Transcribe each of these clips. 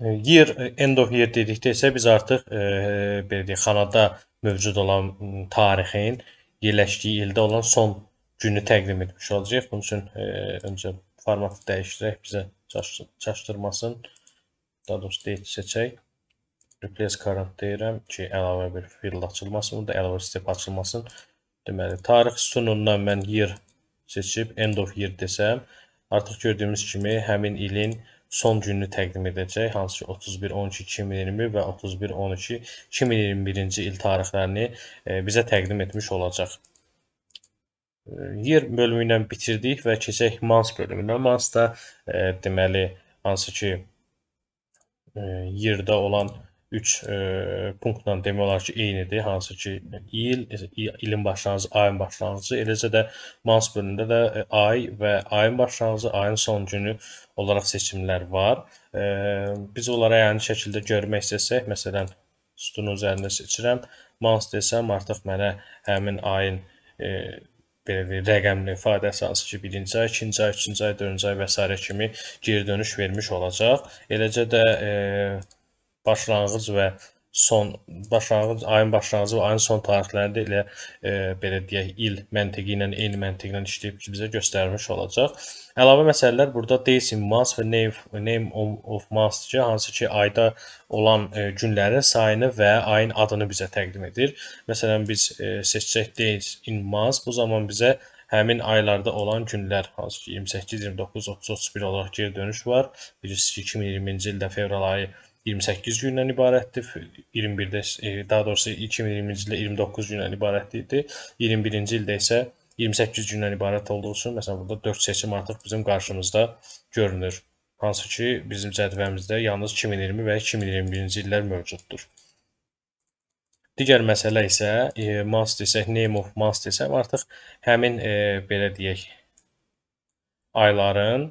Year e, end of year dedikdə isə biz artıq e, belə deyək xanada mövcud olan tarixin yerləşdiyi ildə olan son günü təqdim etmiş olacağıq. Bunun üçün e, öncə formatı dəyişdirək bizə çaşdırmasın. Daha doğrusu date seçək. Replace current deyirəm ki, əlavə bir field açılmasın, burada əlavə step açılmasın. Deməli, tarix sütunundan mən year seçib end of year desəm, artıq gördüyümüz kimi həmin ilin e, son gününü təqdim edəcək, hansı ki 31-12-2020 və 31-12-2021-ci il tarixlərini e, bizə təqdim etmiş olacaq. E, yer bölümü ilə bitirdik və keçək Mans bölümünə. Mans da e, deməli hansı ki yerdə olan 3 e, punktla demək olar ki, eynidir, hansı ki, il, e, ilin başlanğıcı, ayın başlanğıcı, eləcə də mans bölümündə də e, ay və ayın başlanğıcı, ayın son günü olaraq seçimlər var. E, biz onlara yəni şəkildə görmək istəsək, məsələn, sütunun üzərində seçirəm, mans desəm artıq mənə həmin ayın e, belə bir rəqəmli ifadəsi hansı ki, 1-ci ay, 2-ci ay, 3-cü ay, 4-cü ay və s. kimi geri dönüş vermiş olacaq. Eləcə də e, başlanğıc və son başlanğıc ayın başlanğıcı və ayın son tarixləri də elə e, belə deyək il məntiqi ilə eyni məntiqi ilə işləyib ki, bizə göstərmiş olacaq. Əlavə məsələlər burada days in months və name name of, of months ki, hansı ki ayda olan e, günlərin sayını və ayın adını bizə təqdim edir. Məsələn biz e, seçsək days in months bu zaman bizə həmin aylarda olan günlər, hansı ki 28, 29, 30, 31 olaraq geri dönüş var. Bilirsiniz ki 2020-ci ildə fevral ayı 28 gündən ibarətdir. 21-də e, daha doğrusu 2020-ci ildə 29 gündən ibarət idi. 21-ci ildə isə 28 gündən ibarət olduğu üçün məsələn burada 4 seçim artıq bizim qarşımızda görünür. Hansı ki, bizim cədvəmizdə yalnız 2020 və 2021-ci illər mövcuddur. Digər məsələ isə e, must desək, name of must desək, artıq həmin e, belə deyək ayların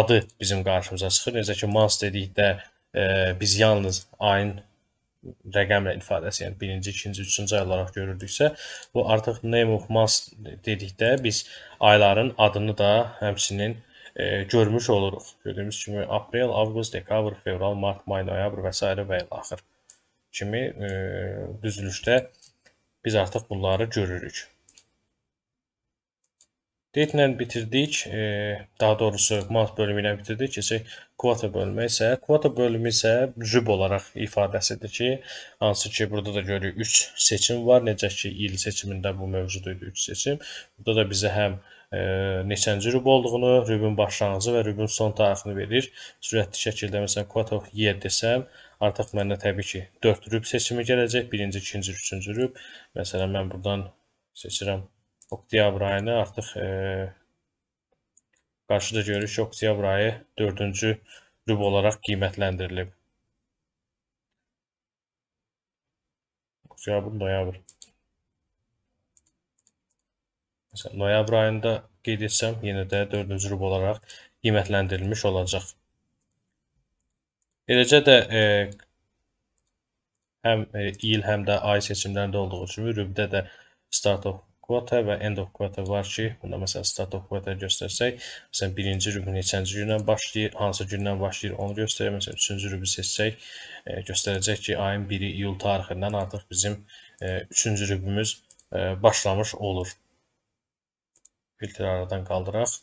adı bizim qarşımıza çıxır. Necə ki, must dedikdə e, biz yalnız ayın rəqəmlə ifadəsi, yəni birinci, ikinci, üçüncü ay olaraq görürdüksə, bu artıq name of month dedikdə biz ayların adını da həmçinin e, görmüş oluruq. Gördüyümüz kimi aprel, avqust, dekabr, fevral, mart, may, noyabr və s. və ilə axır kimi e, düzülüşdə biz artıq bunları görürük. Deyitlə bitirdik, e, daha doğrusu mat bölümü ilə bitirdik. Keçək kvota bölümü isə. Kvota bölümü isə jüb olaraq ifadəsidir ki, hansı ki burada da görürük 3 seçim var. Necə ki il seçimində bu mövcud idi 3 seçim. Burada da bizə həm e, neçənci rüb olduğunu, rübün başlanğıcı və rübün son tarixini verir. Sürətli şəkildə məsələn kvota 7 desəm, artıq məndə təbii ki 4 rüb seçimi gələcək. 1-ci, 2-ci, 3-cü rüb. Məsələn mən burdan seçirəm oktyabr ayını artıq e, qarşıda görürük ki, oktyabr ayı 4-cü rüb olaraq qiymətləndirilib. Oktyabr, noyabr. Məsələn, noyabr ayında qeyd etsəm, yenə də 4-cü rüb olaraq qiymətləndirilmiş olacaq. Eləcə də e, həm e, il, həm də ay seçimlərində olduğu kimi rübdə də start-up quarter və end of quarter var ki, bunda məsələn start of quarter göstərsək, məsələn birinci rübü neçənci gündən başlayır, hansı gündən başlayır onu göstərir. Məsələn üçüncü rübü seçsək, e, göstərəcək ki, ayın 1-i iyul tarixindən artıq bizim e, üçüncü rübümüz e, başlamış olur. Filtri aradan qaldıraq.